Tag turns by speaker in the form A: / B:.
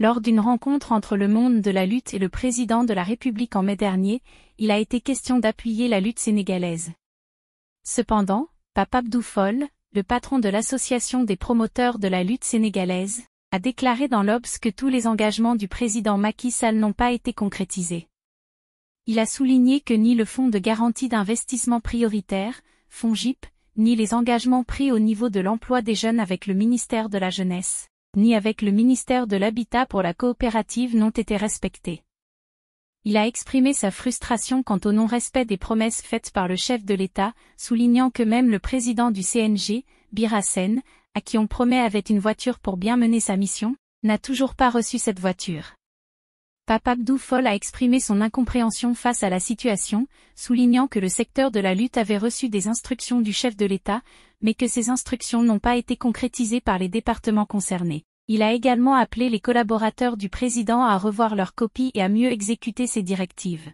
A: Lors d'une rencontre entre le monde de la lutte et le président de la République en mai dernier, il a été question d'appuyer la lutte sénégalaise. Cependant, Papa Abdoufol, le patron de l'association des promoteurs de la lutte sénégalaise, a déclaré dans l'Obs que tous les engagements du président Macky Sall n'ont pas été concrétisés. Il a souligné que ni le Fonds de garantie d'investissement prioritaire, JIP, ni les engagements pris au niveau de l'emploi des jeunes avec le ministère de la Jeunesse, ni avec le ministère de l'Habitat pour la coopérative n'ont été respectés. Il a exprimé sa frustration quant au non-respect des promesses faites par le chef de l'État, soulignant que même le président du CNG, Birasen, à qui on promet avait une voiture pour bien mener sa mission, n'a toujours pas reçu cette voiture. Papa Foll a exprimé son incompréhension face à la situation, soulignant que le secteur de la lutte avait reçu des instructions du chef de l'État, mais que ces instructions n'ont pas été concrétisées par les départements concernés. Il a également appelé les collaborateurs du président à revoir leurs copies et à mieux exécuter ses directives.